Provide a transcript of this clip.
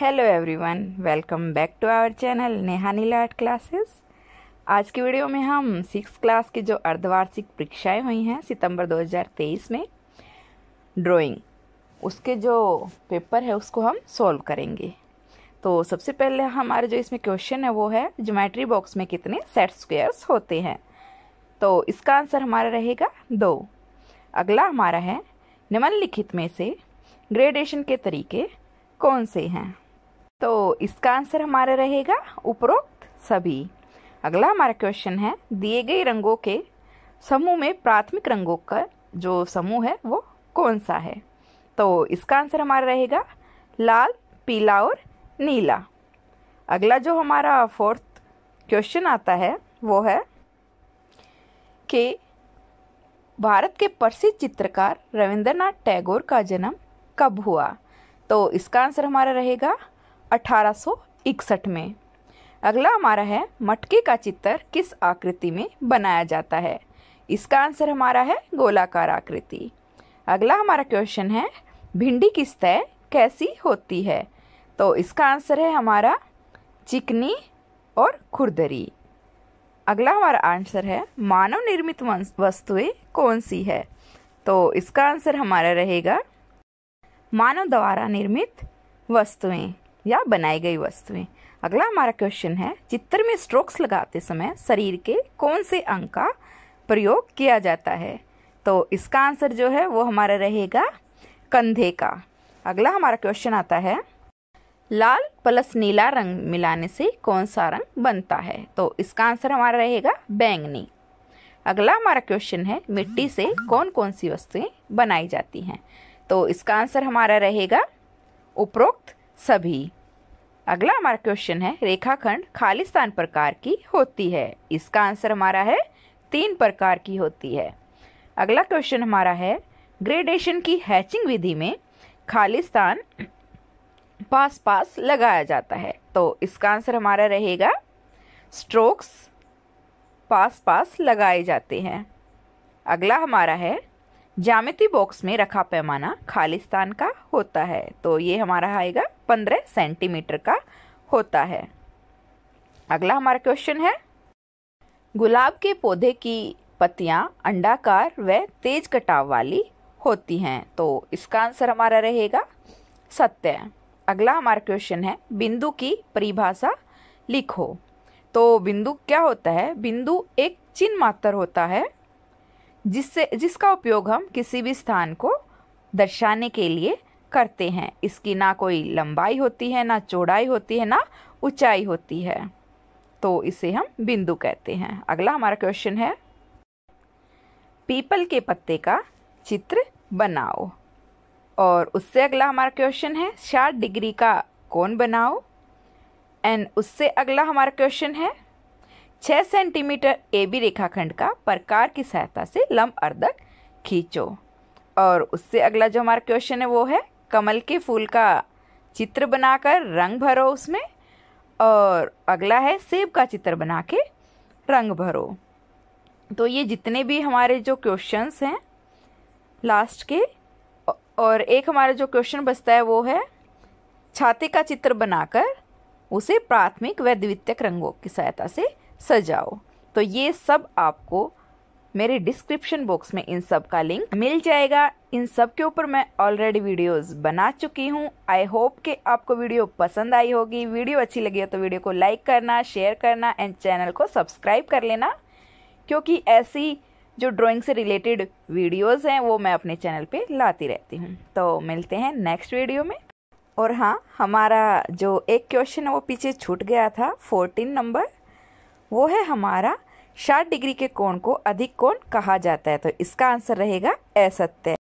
hello everyone welcome back to our channel Neha Neela art classes आज की video में हम सिक्स क्लास की जो अर्धवार्षिक परीक्षाएं हुई हैं सितंबर 2023 में ड्राइंग उसके जो पेपर है उसको हम सॉल्व करेंगे तो सबसे पहले हमारे जो इसमें क्वेश्चन है वो है जोमेट्री बॉक्स में कितने सेट स्क्वेयर्स होते हैं तो इसका आंसर हमारा रहेगा दो अगला हमारा है निम्नलिखित में से ग्रेडेशन के तरीके कौन से हैं तो इसका आंसर हमारा रहेगा उपरोक्त सभी अगला हमारा क्वेश्चन है दिए गए रंगों के समूह में प्राथमिक रंगों का जो समूह है वो कौन सा है तो इसका आंसर हमारा रहेगा लाल पीला और नीला अगला जो हमारा फोर्थ क्वेश्चन आता है वो है कि भारत के प्रसिद्ध चित्रकार रविंद्रनाथ टैगोर का जन्म कब हुआ तो इसका आंसर हमारा रहेगा 1861 में अगला हमारा है मटके का चित्र किस आकृति में बनाया जाता है इसका आंसर हमारा है गोलाकार आकृति अगला हमारा क्वेश्चन है भिंडी की सतह कैसी होती है तो इसका आंसर है हमारा चिकनी और खुरदरी अगला हमारा आंसर है मानव निर्मित वस्तुएं कौन सी है तो इसका आंसर हमारा रहेगा मानव द्वारा निर्मित वस्तुएं या बनाई गई वस्तुएं अगला हमारा क्वेश्चन है चित्र में स्ट्रोक्स लगाते समय शरीर के कौन से अंग का प्रयोग किया जाता है तो इसका आंसर जो है वो हमारा रहेगा कंधे का अगला हमारा क्वेश्चन आता है लाल प्लस नीला रंग मिलाने से कौन सा रंग बनता है तो इसका आंसर हमारा रहेगा बैंगनी अगला हमारा क्वेश्चन है मिट्टी से कौन कौन सी वस्तुएं बनाई जाती हैं तो इसका आंसर हमारा रहेगा उपरोक्त सभी अगला हमारा क्वेश्चन है रेखाखंड खालिस्तान प्रकार की होती है इसका आंसर हमारा है तीन प्रकार की होती है अगला क्वेश्चन हमारा है ग्रेडेशन की हैचिंग विधि में खालिस्तान पास पास लगाया जाता है तो इसका आंसर हमारा रहेगा स्ट्रोक्स पास पास लगाए जाते हैं अगला हमारा है जामिति बॉक्स में रखा पैमाना खालिस्तान का होता है तो ये हमारा आएगा पंद्रह सेंटीमीटर का होता है अगला हमारा क्वेश्चन है गुलाब के पौधे की पत्तियां अंडाकार व तेज कटाव वाली होती हैं तो इसका आंसर हमारा रहेगा सत्य अगला हमारा क्वेश्चन है बिंदु की परिभाषा लिखो तो बिंदु क्या होता है बिंदु एक चिन्ह मात्र होता है जिससे जिसका उपयोग हम किसी भी स्थान को दर्शाने के लिए करते हैं इसकी ना कोई लंबाई होती है ना चौड़ाई होती है ना ऊंचाई होती है तो इसे हम बिंदु कहते हैं अगला हमारा क्वेश्चन है पीपल के पत्ते का चित्र बनाओ और उससे अगला हमारा क्वेश्चन है साठ डिग्री का कौन बनाओ एंड उससे अगला हमारा क्वेश्चन है छः सेंटीमीटर ए बी रेखाखंड का प्रकार की सहायता से लंब अर्धक खींचो और उससे अगला जो हमारा क्वेश्चन है वो है कमल के फूल का चित्र बनाकर रंग भरो उसमें और अगला है सेब का चित्र बना के रंग भरो तो ये जितने भी हमारे जो क्वेश्चंस हैं लास्ट के और एक हमारा जो क्वेश्चन बचता है वो है छाते का चित्र बनाकर उसे प्राथमिक व द्वितीयक रंगों की सहायता से सजाओ तो ये सब आपको मेरे डिस्क्रिप्शन बॉक्स में इन सब का लिंक मिल जाएगा इन सब के ऊपर मैं ऑलरेडी वीडियोस बना चुकी हूँ आई होप कि आपको वीडियो पसंद आई होगी वीडियो अच्छी लगी हो तो वीडियो को लाइक करना शेयर करना एंड चैनल को सब्सक्राइब कर लेना क्योंकि ऐसी जो ड्राइंग से रिलेटेड वीडियोस हैं वो मैं अपने चैनल पे लाती रहती हूँ तो मिलते हैं नेक्स्ट वीडियो में और हाँ हमारा जो एक क्वेश्चन है वो पीछे छूट गया था फोर्टीन नंबर वो है हमारा 60 डिग्री के कोण को अधिक कोण कहा जाता है तो इसका आंसर रहेगा असत्य